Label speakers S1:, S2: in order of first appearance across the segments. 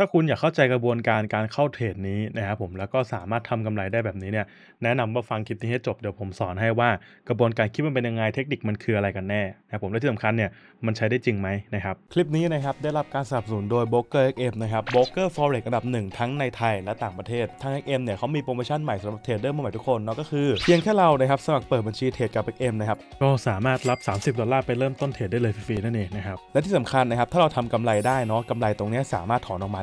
S1: ถ้าคุณอยากเข้าใจกระบวนการการเข้าเทรดนี้นะครับผม แล้วก็สามารถทำกำไรได้แบบนี้เนี่ยแนะนำว่าฟังคลิปนี้ให้จบเดี๋ยวผมสอนให้ว่ากระบวนการคิดมันเป็นยังไงเทคนิคมันคืออะไรกันแน่ นะครับผมและที่สำคัญเนี่ยมันใช้ได้จริงไหมนะครับ คลิปนี้นะครับ ได้รับการสนับสนุนโดยโบรกอ o k เอ็มนะครับโบเกอร์ฟอร์เรอันดับหนึ่งทั้งในไทยและต่างประเทศทางเอ็กเนี่ยเขามีโปรโมชั่นใหม่สำหรับเทรดเดอร์มใหม่ทุกคนเนาะก็คือเพียงแค่เรานะครับสมัครเปิดบัญชีเทรดกับเอ็มนะครับก็สามารถรับ30ดอลลาร์ไปเริ่มต้นเทรดได้เลยฟรีๆนั่นเองนะครับและที่สาคัญนะครับถ้าเราทากาไรได้เนาะกำไรตรงนี้สามารถถอนออกมา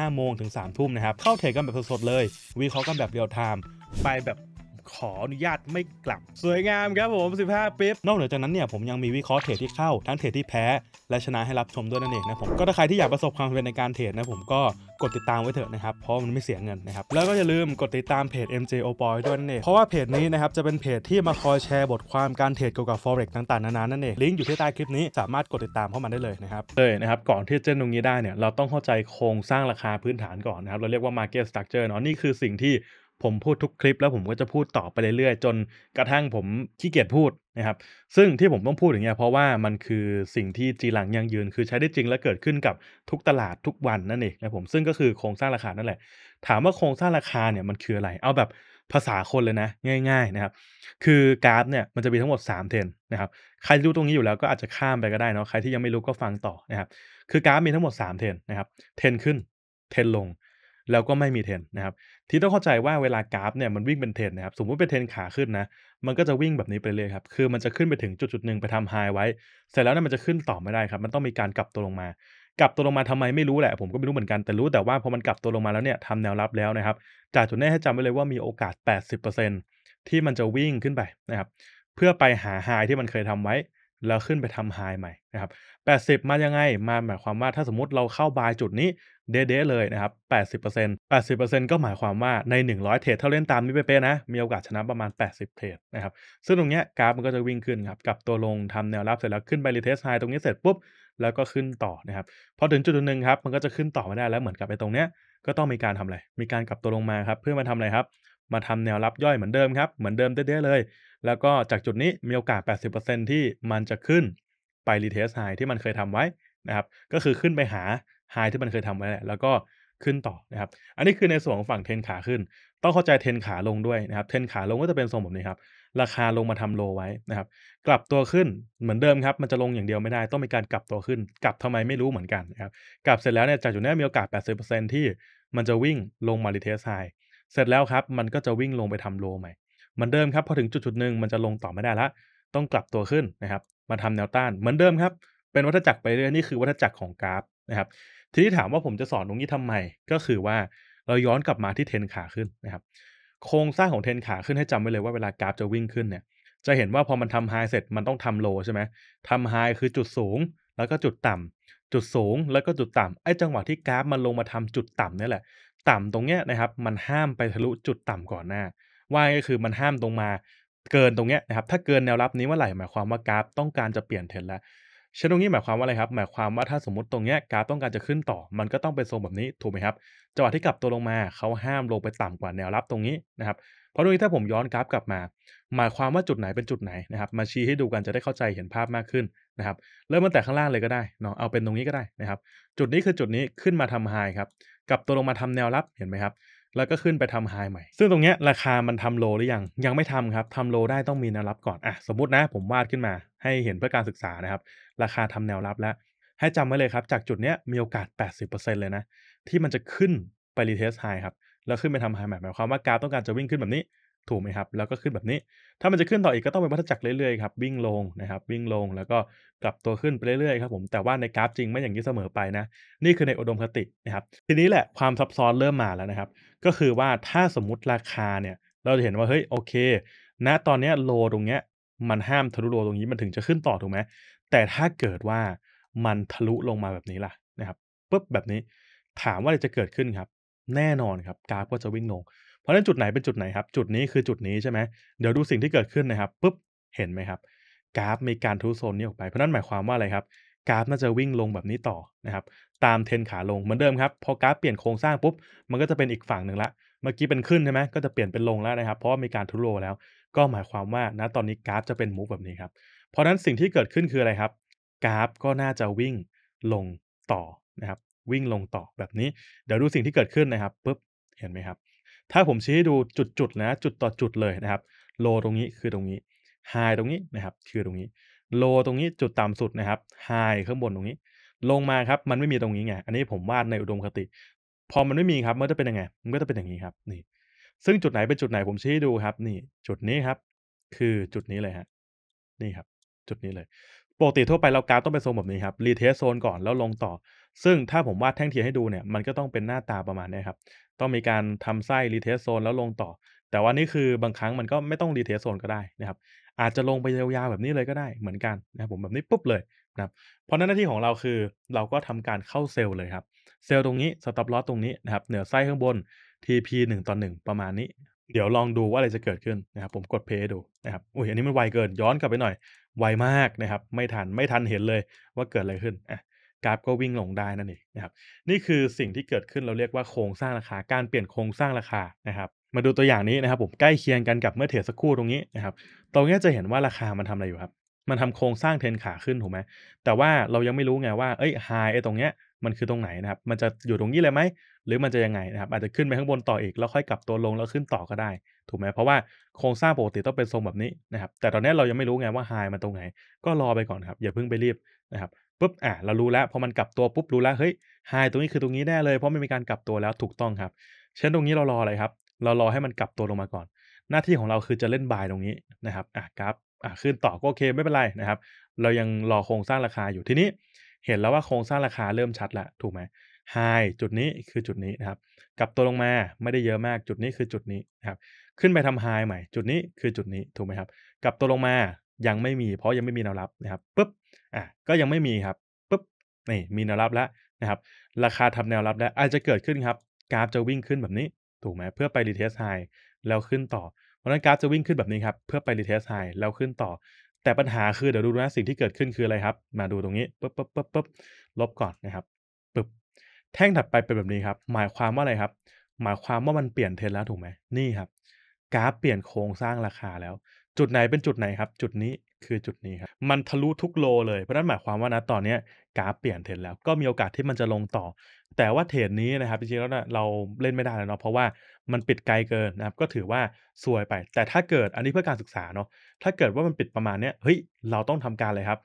S1: 5โมงถึง3ทุ่มนะครับ เข้าเทรดกันแบบ สด ๆ เลย วิเคราะห์กันแบบ เรียลไทม์ไปแบบขออนุญาตไม่กลับ สวยงามครับผม 15ปิ๊บนอกเหนือจากนั้นเนี่ย ผมยังมีวิเคราะห์เทรดที่เข้าทั้งเทรดที่แพ้และชนะให้รับชมด้วยนั่นเองนะผม ก็ถ้าใครที่อยากประสบความสำเร็จในการเทรดนะผมก็กดติดตามไว้เถอะนะครับ เพราะมันไม่เสียเงินนะครับ แล้วก็อย่าลืมกดติดตามเพจ MJ o p o y ด้วยนั่นเองเพราะว่าเพจนี้นะครับจะเป็นเพจที่มาคอยแชร์บทความการเทรดเกี่ยวกับ forex ต่าง ๆ นานานั่นเองลิงก์อยู่ที่ใต้คลิปนี้สามารถกดติดตามเข้ามาได้เลยนะครับเลยนะครับก่อนที่จะเจนตรงนี้ได้เนี่ยเราต้องเข้าใจโครงสร้างราคาพื้นฐานก่อนนะครับเราเรียกว่า market structure เนาะนี่คือสิ่งที่ผมพูดทุกคลิปแล้วผมก็จะพูดต่อไปเรื่อยๆ จนกระทั่งผมขี้เกียจพูดนะครับซึ่งที่ผมต้องพูดอย่างเงี้ยเพราะว่ามันคือสิ่งที่จีหลังยังยืน คือใช้ได้จริงและเกิดขึ้นกับทุกตลาดทุกวันนั่นเองนะผมซึ่งก็คือโครงสร้างราคานั่นแหละ ถามว่าโครงสร้างราคาเนี่ยมันคืออะไร เอาแบบภาษาคนเลยนะ ง่าย ๆนะครับ คือกราฟเนี่ยมันจะมีทั้งหมด3เทรนนะครับ ใครรู้ตรงนี้อยู่แล้วก็อาจจะข้ามไปก็ได้เนาะใครที่ยังไม่รู้ก็ฟังต่อนะครับคือกราฟมีทั้งหมด 3 เทรนนะครับ เทรนขึ้นเทรนลงแล้วก็ไม่มีเทนนะครับที่ต้องเข้าใจว่าเวลากราฟเนี่ยมันวิ่งเป็นเทนนะครับสมมติเป็นเทนขาขึ้นนะมันก็จะวิ่งแบบนี้ไปเรื่อยครับคือมันจะขึ้นไปถึงจุดจุดหนึ่งไปทำไฮไว้เสร็จแล้วเนี่ยมันจะขึ้นต่อไม่ได้ครับ มันต้องมีการกลับตัวลงมา กลับตัวลงมาทำไมไม่รู้แหละผมก็ไม่รู้เหมือนกันแต่รู้แต่ว่าพอมันกลับตัวลงมาแล้วเนี่ยทำแนวรับแล้วนะครับ จากจุดนี้ให้จำไว้เลยว่ามีโอกาส 80%ที่มันจะวิ่งขึ้นไปนะครับเพื่อไปหาไฮที่มันเคยทำไว้ แล้วขึ้นไปทำไฮใหม่นะครับ80 มายังไงมาหมายความว่าถ้าสมมติเราเข้าบายจุดนี้เด้ะเลย นะครับ 80% 80%ก็หมายความว่าใน 100 เทรดถ้าเล่นตามนี้เป๊ะๆ นะ มีโอกาสชนะประมาณ 80 เทรดนะครับ ซึ่งตรงเนี้ยกราฟมันก็จะวิ่งขึ้นครับกับตัวลงทำแนวรับเสร็จแล้วขึ้นไปรีเทสไฮตรงนี้เสร็จปุ๊บ แล้วก็ขึ้นต่อนะครับ พอถึงจุดหนึ่งครับ มันก็จะขึ้นต่อไม่ได้แล้วเหมือนกับไปตรงเนี้ย ก็ต้องมีการทำอะไร มีการกลับตัวลงมาครับ เพื่อมาทำอะไรครับ มาทำแนวรับย่อยเหมือนเดิมครับ เหมือนเดิมเด้ะเลย แล้วก็จากจุดนี้มีโอกาส 80%ที่มันจะขึ้นไปรีเทสไฮที่มันเคยทำไว้นะครับก็คือขึ้นไปหาไฮที่มันเคยทำไว้แหละ แล้วก็ขึ้นต่อนะครับ อันนี้คือในส่วนของฝั่งเทนขาขึ้น ต้องเข้าใจเทนขาลงด้วยนะครับ เทนขาลงก็จะเป็นทรงแบบนี้ครับ ราคาลงมาทำโลไว้นะครับ กลับตัวขึ้นเหมือนเดิมครับ มันจะลงอย่างเดียวไม่ได้ ต้องมีการกลับตัวขึ้น กลับทำไมไม่รู้เหมือนกันนะครับ กลับเสร็จแล้วเนี่ย จากจุดนี้มีโอกาส 80%ที่มันจะวิ่งลงมาลีเทสไฮเสร็จแล้วครับ มันก็จะวิ่งลงไปทำโลใหม่เหมือนเดิมครับพอถึงจุดจุดหนึ่งมันจะลงต่อไม่ได้ละ ต้องกลับตัวขึ้นนะครับ มาทำแนวต้านเหมือนเดิมครับเป็นวัฏจักรไปเรื่อยนี่คือวัฏจักรของกราฟนะครับทีนี้ถามว่าผมจะสอนตรงนี้ทำไมก็คือว่าเราย้อนกลับมาที่เทนขาขึ้นนะครับโครงสร้างของเทนขาขึ้นให้จำไว้เลยว่าเวลากราฟจะวิ่งขึ้นเนี่ย จะเห็นว่าพอมันทำไฮเสร็จมันต้องทำโลใช่ไหมทำไฮคือจุดสูง แล้วก็จุดต่ำจุดสูงแล้วก็จุดต่ำไอ้จังหวะที่กราฟมันลงมาทำจุดต่ำนี่แหละ ต่ำตรงเนี้ยนะครับมันห้ามไปทะลุจุดต่ำก่อนหน้าว่าก็คือมันห้ามตรงมาเกินตรงเนี้ยนะครับถ้าเกินแนวรับนี้เมื่อไหร่หมายความว่ากราฟต้องการจะเปลี่ยนเทรนแล้วเชนตรงนี้หมายความว่าอะไรครับหมายความว่าถ้าสมมติตรงเนี้ยกราฟต้องการจะขึ้นต่อ มันก็ต้องเป็นทรงแบบนี้ถูกไหมครับจังหวะที่กลับตัวลงมาเขาห้ามลงไปต่ำกว่าแนวรับตรงนี้นะครับเพราะตรงนี้ถ้าผมย้อนกราฟกลับมาหมายความว่าจุดไหนเป็นจุดไหนนะครับ มาชี้ให้ดูกันจะได้เข้าใจเห็นภาพมากขึ้นนะครับเริ่มตั้งแต่ข้างล่างเลยก็ได้เนาะเอาเป็นตรงนี้ก็ได้นะครับ จุดนี้คือจุดนี้ขึ้นมาทำไฮครับกลับตัวลงมาทำแนวรับเห็นไหมครับ แล้วก็ขึ้นไปทำไฮใหม่ ซึ่งตรงเนี้ยราคามันทำโลหรือยังยังไม่ทำครับทำโลได้ต้องมีแนวรับก่อน อ่ะสมมตินะผมวาดขึ้นมาให้เห็นเพื่อการศึกษานะครับ ราคาทำแนวรับแล้ว ให้จำไว้เลยครับจากจุดเนี้ยมีโอกาส 80%เลยนะ ที่มันจะขึ้นไปรีเทสไฮครับ แล้วขึ้นไปทำไฮแมทหมายความว่ากราฟต้องการจะวิ่งขึ้นแบบนี้ถูกไหมครับ แล้วก็ขึ้นแบบนี้ถ้ามันจะขึ้นต่ออีกก็ต้องเป็นวัฏจักรเรื่อยๆครับวิ่งลงนะครับวิ่งลงแล้วก็กลับตัวขึ้นไปเรื่อยๆครับผมแต่ว่าในกราฟจริงไม่อย่างนี้เสมอไปนะ นี่คือในอุดมคตินะครับทีนี้แหละความซับซ้อนเริ่มมาแล้วนะครับ ก็คือว่าถ้าสมมติราคาเนี่ยเราจะเห็นว่าเฮ้ยโอเค ณตอนนี้โลตรงเนี้ยมันห้ามทะลุโลตรงนี้มันถึงจะขึ้นต่อถูกไหม แต่ถ้าเกิดว่ามันทะลุลงมาแบบนี้ล่ะนะครับปุ๊บแบบนี้ ถามว่าจะเกิดขึ้นครับ แน่นอนครับกราฟก็จะวิ่งลงเพราะฉะนั้นจุดไหนเป็นจุดไหนครับ จุดนี้คือจุดนี้ใช่ไหมเดี๋ยวดูสิ่งที่เกิดขึ้นนะครับปุ๊บเห็นไหมครับ กราฟมีการทะลุโซนนี้ออกไป เพราะนั้นหมายความว่าอะไรครับ กราฟน่าจะวิ่งลงแบบนี้ต่อนะครับ ตามเทนขาลงเหมือนเดิมครับ พอกราฟเปลี่ยนโครงสร้างปุ๊บมันก็จะเป็นอีกฝั่งหนึ่งละเมื่อกี้เป็นขึ้นใช่ไหมก็จะเปลี่ยนเป็นลงแล้วนะครับ เพราะมีการทุโรแล้วก็หมายความว่าณตอนนี้กราฟจะเป็นมูฟแบบนี้ครับเพราะนั้นสิ่งที่เกิดขึ้นคืออะไรครับกราฟก็น่าจะวิ่งลงต่อนะครับ วิ่งลงต่อแบบนี้เดี๋ยวดูสิ่งที่เกิดขึ้นนะครับปุ๊บเห็นไหมครับ ถ้าผมชี้ให้ดูจุดๆนะ จุดต่อจุดเลยนะครับ โลตรงนี้คือตรงนี้ไฮตรงนี้นะครับคือตรงนี้ โลตรงนี้จุดต่ำสุดนะครับไฮข้างบนตรงนี้ ลงมาครับ มันไม่มีตรงนี้ไง อันนี้ผมวาดในอุดมคติ พอมันไม่มีครับมันจะเป็นยังไงมันก็จะเป็นอย่างนี้ครับนี่ซึ่งจุดไหนเป็นจุดไหนผมชี้ให้ดูครับนี่จุดนี้ครับ คือจุดนี้เลยฮะนี่ครับ จุดนี้เลยปกติทั่วไปเรากราฟต้องเป็นทรงแบบนี้ครับรีเทสโซนก่อนแล้วลงต่อซึ่งถ้าผมวาดแท่งเทียนให้ดูเนี่ย มันก็ต้องเป็นหน้าตาประมาณนี้ครับ ต้องมีการทำไส้รีเทสโซนแล้วลงต่อ แต่ว่านี่คือบางครั้งมันก็ไม่ต้องรีเทสโซนก็ได้นะครับอาจจะลงไปยาวๆแบบนี้เลยก็ได้เหมือนกันนะครับผมแบบนี้ปุ๊บเลยนะครับ เพราะนั้นหน้าที่ของเราคือเราก็ทำการเข้าเซลล์เลยครับ เซลล์ตรงนี้สต็อปลอตตรงนี้นะครับเหนือไส้ข้างบน TP 1ต่อ1ประมาณนี้ เดี๋ยวลองดูว่าอะไรจะเกิดขึ้นนะครับ ผมกดเพย์ดูนะครับอุ้ยอันนี้มันไวเกินย้อนกลับไปหน่อย ไวมากนะครับไม่ทันไม่ทันเห็นเลยว่าเกิดอะไรขึ้นอ่ะกราฟก็วิ่งลงได้นั่นเองนะครับนี่คือสิ่งที่เกิดขึ้นเราเรียกว่าโครงสร้างราคาการเปลี่ยนโครงสร้างราคานะครับ มาดูตัวอย่างนี้นะครับผมใกล้เคียงกันกับเมื่อเทรดสักครู่ตรงนี้นะครับตรงนี้จะเห็นว่าราคามันทำอะไรอยู่ครับ มันทำโครงสร้างเทรนขาขึ้นถูกไหมแต่ว่าเรายังไม่รู้ไงว่าเอ้ยไฮไอ้ตรงเนี้ยมันคือตรงไหนนะครับมันจะอยู่ตรงนี้เลยไหมหรือมันจะยังไงนะครับอาจจะขึ้นไปข้างบนต่ออีกแล้วค่อยกลับตัวลงแล้วขึ้นต่อก็ได้ ถูกไหมเพราะว่าโครงสร้างปกติต้องเป็นทรงแบบนี้นะครับแต่ตอนนี้เรายังไม่รู้ไงว่าไฮมันตรงไหนก็รอไปก่อนครับอย่าเพิ่งไปรีบนะครับปุ๊บอ่ะเรารู้แล้วพอมันกลับตัวปุ๊บรู้แล้วเฮ้ยไฮตรงนี้คือตรงนี้แน่เลย เพราะไม่มีการกลับตัวแล้วถูกต้องครับเช่นตรงนี้เรารออะไรครับเรารอให้มันกลับตัวลงมาก่อน หน้าที่ของเราคือจะเล่นบายตรงนี้นะครับอ่ะกราฟอ่ะขึ้นต่อก็โอเคไม่เป็นไรนะครับเรายังรอโครงสร้างราคาอยู่ทีนี้ เห็นแล้วว่าโครงสร้างราคาเริ่มชัดลวถูกไหม high จุดนี้คือจุดนี้นะครับ กลับตัวลงมาไม่ได้เยอะมากจุดนี้คือจุดนี้นะครับ ขึ้นไปทำ high ใหม่ จุดนี้คือจุดนี้ถูกไหมครับ กลับตัวลงมายังไม่มี เพราะยังไม่มีแนวรับนะครับปุ๊บอ่ะก็ยังไม่มีครับปุ๊บนี่มีแนวรับแล้วนะครับ ราคาทำแนวรับแล้วอาจจะเกิดขึ้นครับ กราฟจะวิ่งขึ้นแบบนี้ ถูกไหมเพื่อไปรีเทสไฮแล้วขึ้นต่อ เพราะนั้นกราฟจะวิ่งขึ้นแบบนี้ครับเพื่อไปรีเทสไฮแล้วขึ้นต่อแต่ปัญหาคือเดี๋ยวดูนะสิ่งที่เกิดขึ้นคืออะไรครับ มาดูตรงนี้ปุ๊บปุ๊บปุ๊บปุ๊บลบก่อนนะครับแท่งถัดไปเป็นแบบนี้ครับ หมายความว่าอะไรครับหมายความว่ามันเปลี่ยนเทรนแล้วถูกไหมนี่ครับกราฟเปลี่ยนโครงสร้างราคาแล้ว จุดไหนเป็นจุดไหนครับ จุดนี้คือจุดนี้ครับมันทะลุทุกโลเลยเพราะนั้นหมายความว่านะตอนนี้กราฟเปลี่ยนเทรนแล้วก็มีโอกาสที่มันจะลงต่อ แต่ว่าเทรนนี้นะครับจริงๆแล้วนะเราเล่นไม่ได้แล้วเนาะเพราะว่ามันปิดไกลเกินนะครับ ก็ถือว่าสวยไป แต่ถ้าเกิดอันนี้เพื่อการศึกษาเนาะถ้าเกิดว่ามันปิดประมาณนี้เฮ้ยเราต้องทำการเลยครับ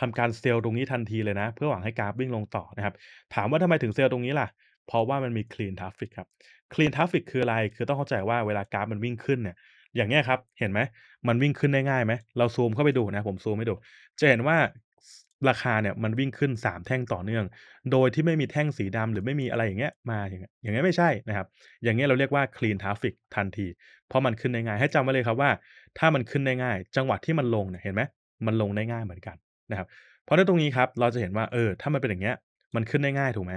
S1: ทำการเซลล์ตรงนี้ทันทีเลยนะ เพื่อหวังให้กราฟวิ่งลงต่อนะครับ ถามว่าทำไมถึงเซลล์ตรงนี้ล่ะ เพราะว่ามันมีคลีนทราฟิกครับคลีนทราฟิกคืออะไรคือต้องเข้าใจว่าเวลากราฟมันวิ่งขึ้นเนี่ยอย่างเงี้ยครับเห็นไหม มันวิ่งขึ้นได้ง่ายไหมเราซูมเข้าไปดูนะผมซูมไปดู จะเห็นว่าราคาเนี่ยมันวิ่งขึ้น 3 แท่งต่อเนื่อง โดยที่ไม่มีแท่งสีดำหรือไม่มีอะไรอย่างเงี้ยมา อย่างเงี้ยอย่างเงี้ยไม่ใช่นะครับ อย่างเงี้ยเราเรียกว่าคลีนทราฟิกทันทีเพราะมันขึ้นได้ง่ายให้จำไว้เลยครับว่า ถ้ามันขึ้นได้ง่าย จังหวะที่มันลงเนี่ยเห็นไหมมันลงได้ง่ายเหมือนกันนะครับเพราะในตรงนี้ครับเราจะเห็นว่าเออ ถ้ามันเป็นอย่างเงี้ยมันขึ้นได้ง่ายถูกไหม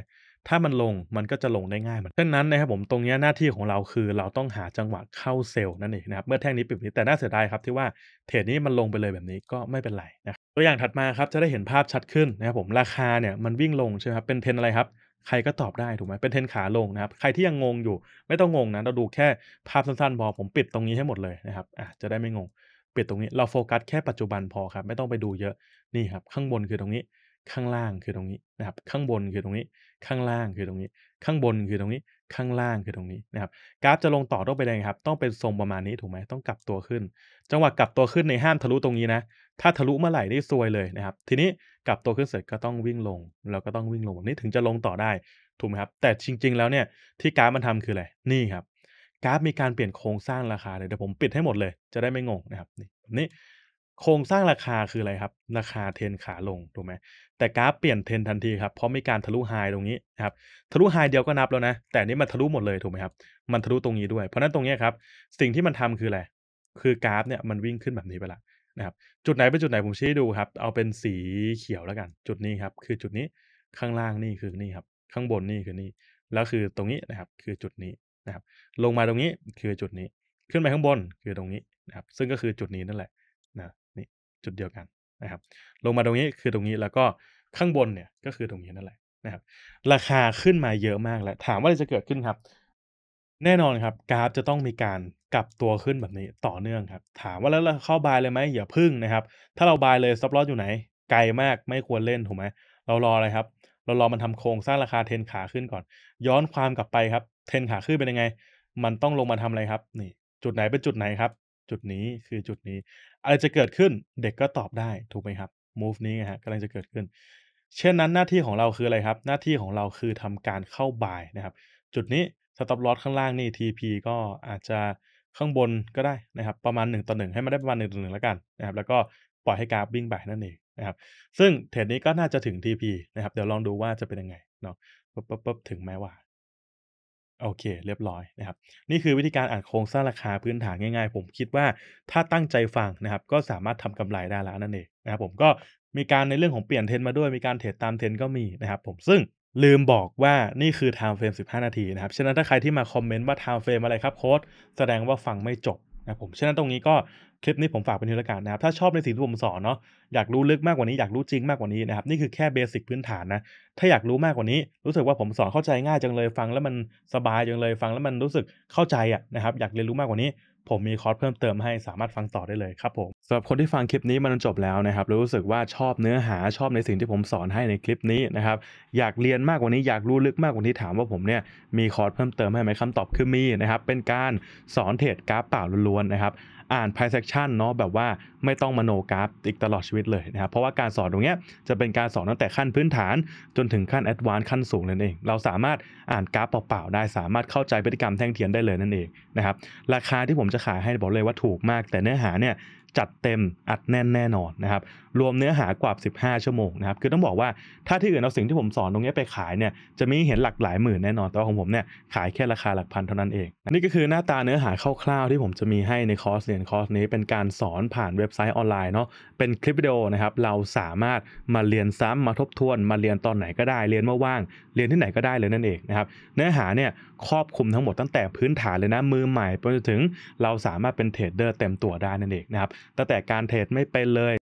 S1: ถ้ามันลงมันก็จะลงได้ง่ายเหมือนดังนั้นนะครับผมตรงนี้หน้าที่ของเราคือเราต้องหาจังหวะเข้าเซลล์นั่นเองนะครับเมื่อแท่งนี้ปิดนี้แต่น่าเสียดายครับที่ว่าเทรดนี้มันลงไปเลยแบบนี้ก็ไม่เป็นไรนะตัวอย่างถัดมาครับจะได้เห็นภาพชัดขึ้นนะครับผมราคาเนี่ยมันวิ่งลงใช่ไหมครับเป็นเทรนอะไรครับ ใครก็ตอบได้ถูกไหมเป็นเทนขาลงนะครับใครที่ยังงงอยู่ ไม่ต้องงงนะเราดูแค่ภาพสั้นๆพอผมปิดตรงนี้ให้หมดเลยนะครับอ่ะจะได้ไม่งงปิดตรงนี้เราโฟกัสแค่ปัจจุบันพอครับไม่ต้องไปดูเยอะนี่ครับข้างบนคือตรงนี้ ข้างล่างคือตรงนี้นะครับ ข้างบนคือตรงนี้ ข้างล่างคือตรงนี้ ข้างบนคือตรงนี้ ข้างล่างคือตรงนี้นะครับ กราฟจะลงต่อต้องไปแดงครับต้องเป็นทรงประมาณนี้ถูกไหมต้องกลับตัวขึ้น จังหวะกลับตัวขึ้นในห้ามทะลุตรงนี้นะถ้าทะลุเมื่อไหร่ได้ซวยเลยนะครับ ทีนี้กลับตัวขึ้นเสร็จก็ต้องวิ่งลง แล้วก็ต้องวิ่งลงแบบนี้ถึงจะลงต่อได้ถูกไหมครับแต่จริง ๆแล้วเนี่ยที่กราฟมันทำคืออะไรนี่ครับ กราฟมีการเปลี่ยนโครงสร้างราคาเลยเดี๋ยวผมปิดให้หมดเลย จะได้ไม่งงนะครับนี่แบบนีโครงสร้างราคาคืออะไรครับ ราคาเทนขาลงถูกไหมแต่กราฟเปลี่ยนเทนทันทีครับเพราะมีการทะลุไฮตรงนี้นะครับทะลุไฮเดียวก็นับแล้วนะ แต่นี้มันทะลุหมดเลยถูกไหมครับมันทะลุตรงนี้ด้วย เพราะนั้นตรงนี้ครับสิ่งที่มันทำคืออะไรคือกราฟเนี่ยมันวิ่งขึ้นแบบนี้ไปละ นะครับ จุดไหนเป็นจุดไหนผมชี้ดูครับ เอาเป็นสีเขียวแล้วกัน จุดนี้ครับ คือจุดนี้ข้างล่างนี่คือนี่ครับ ข้างบนนี่คือนี่แล้วคือตรงนี้นะครับคือจุดนี้นะครับ ลงมาตรงนี้คือจุดนี้ขึ้นไปข้างบนคือตรงนี้นะครับ ซึ่งก็คือจุดนี้นั่นแหละจุดเดียวกันนะครับลงมาตรงนี้คือตรงนี้แล้วก็ข้างบนเนี่ยก็คือตรงนี้นั่นแหละนะครับ ราคาขึ้นมาเยอะมากแล้วถามว่าอะไรจะเกิดขึ้นครับ แน่นอนครับกราฟจะต้องมีการกลับตัวขึ้นแบบนี้ต่อเนื่องครับ ถามว่าแล้วเราเข้าบายเลยไหมอย่าพึ่งนะครับ ถ้าเราบายเลยซับลอสอยู่ไหน ไกลมากไม่ควรเล่นถูกไหมเรารออะไรครับเรารอมันทำโครงสร้างราคาเทนขาขึ้นก่อน ย้อนความกลับไปครับ เทนขาขึ้นเป็นยังไง มันต้องลงมาทำอะไรครับ นี่ จุดไหนเป็นจุดไหนครับ จุดนี้คือจุดนี้อะไรจะเกิดขึ้นเด็กก็ตอบได้ถูกไหมครับ move นี้ฮะกำลังจะเกิดขึ้น เช่นนั้นหน้าที่ของเราคืออะไรครับ หน้าที่ของเราคือทำการเข้าบายนะครับจุดนี้ stop loss ข้างล่างนี่ TP ก็อาจจะข้างบนก็ได้นะครับ ประมาณ1ต่อ1ให้มันได้ประมาณ1ต่อ1แล้วกันนะครับ แล้วก็ปล่อยให้กราฟวิ่งไปนั่นเองนะครับ ซึ่งเทรดนี้ก็น่าจะถึง TP นะครับ เดี๋ยวลองดูว่าจะเป็นยังไงเนาะปุ๊บปุ๊บถึงไหมว่าโอเคเรียบร้อยนะครับ นี่คือวิธีการอ่านโครงสร้างราคาพื้นฐานง่ายๆ ผมคิดว่าถ้าตั้งใจฟังนะครับ ก็สามารถทำกำไรได้แล้วนั่นเอง นะครับผมก็มีการในเรื่องของเปลี่ยนเทรนมาด้วยมีการเทรดตามเทรนก็มีนะครับผมซึ่งลืมบอกว่านี่คือ time frame 15 นาทีนะครับ ฉะนั้นถ้าใครที่มาคอมเมนต์ว่า time frame อะไรครับโค้ดแสดงว่าฟังไม่จบนะผมฉะนั้นตรงนี้ก็คลิปนี้ผมฝากเป็นที่ละกันนะครับ ถ้าชอบในสิ่งที่ผมสอนเนาะ อยากรู้ลึกมากกว่านี้ อยากรู้จริงมากกว่านี้นะครับ นี่คือแค่เบสิกพื้นฐานนะ ถ้าอยากรู้มากกว่านี้ รู้สึกว่าผมสอนเข้าใจง่ายจังเลย ฟังแล้วมันสบายจังเลย ฟังแล้วมันรู้สึกเข้าใจอ่ะนะครับ อยากเรียนรู้มากกว่านี้ ผมมีคอร์สเพิ่มเติมให้ สามารถฟังต่อได้เลยครับผมสำหรับคนที่ฟังคลิปนี้มาจนจบแล้วนะครับรู้สึกว่าชอบเนื้อหา ชอบในสิ่งที่ผมสอนให้ในคลิปนี้นะครับ อยากเรียนมากกว่านี้ อยากรู้ลึกมากกว่านี้ถามว่าผมเนี่ยมีคอร์สเพิ่มเติมให้ไหมคำตอบคือมีนะครับ เป็นการสอนเทรดกราฟเปล่าล้วนๆนะครับอ่าน p r i เ e action เนาะแบบว่าไม่ต้องมโนกราฟอีกตลอดชีวิตเลยนะครับเพราะว่าการสอนตรงเนี้ยจะเป็นการสอนตั้งแต่ขั้นพื้นฐานจนถึงขั้นแอดวานซ์ขั้นสูงนั่นเอง เราสามารถอ่านกราฟเปล่า ๆ ได้สามารถเข้าใจพฤติกรรมแท่งเทียนได้เลยนั่นเองนะครับราคาที่ผมจะขายให้บอกเลยว่าถูกมาก แต่เนื้อหาเนี่ยจัดเต็มอัดแน่นแน่นอนนะครับรวมเนื้อหากว่า 15 ชั่วโมงนะครับคือต้องบอกว่าถ้าที่อื่นเอาสิ่งที่ผมสอนตรงนี้ไปขายเนี่ยจะมีเห็นหลักหลายหมื่นแน่นอนแต่ว่าของผมเนี่ยขายแค่ราคาหลักพันเท่านั้นเองนี่ก็คือหน้าตาเนื้อหาคร่าวๆที่ผมจะมีให้ในคอร์สเรียนนคอร์สนี้เป็นการสอนผ่านเว็บไซต์ออนไลน์เนาะ เป็นคลิปวิดีโอนะครับ เราสามารถมาเรียนซ้ำมาทบทวนมาเรียนตอนไหนก็ได้ เรียนเมื่อว่าง เรียนที่ไหนก็ได้เลยนั่นเองนะครับ เนื้อหาเนี่ยครอบคลุมทั้งหมดตั้งแต่พื้นฐานเลยนะ มือใหม่ไปจนถึงเราสามารถเป็นเทรดเดอร์เต็มตัวได้นั่นเองนะครับ ตั้งแต่การเทรดไม่เป็นเลย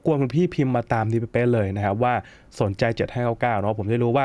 S1: บกวนคุณพี่พิมพ์มาตามนี้เป๊ะเลยนะครับ ว่าสนใจ7599เนาะผมได้รู้ว่า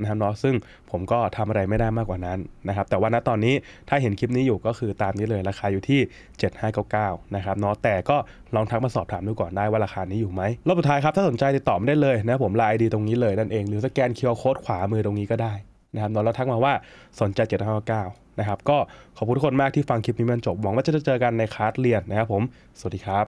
S1: นะครับเนาะซึ่งผมก็ทำอะไรไม่ได้มากกว่านั้นนะครับแต่ว่าณตอนนี้ถ้าเห็นคลิปนี้อยู่ก็คือตามนี้เลยราคาอยู่ที่ 7599 นะครับเนาะแต่ก็ลองทักมาสอบถามดูก่อนได้ว่าราคานี้อยู่ไหมรอบสุดท้ายครับ ถ้าสนใจติดต่อมได้เลยนะผมไลน์ดีตรงนี้เลยนั่นเอง หรือสแกนเคอร์โค้ดขวามือตรงนี้ก็ได้นะครับเราทักมาว่าสนใจ 759 9นะครับก็ขอบคุณทุกคนมากที่ฟังคลิปนี้มันจบหวังว่าจะเจอกันในคลาสเรียนนะครับผมสวัสดีครับ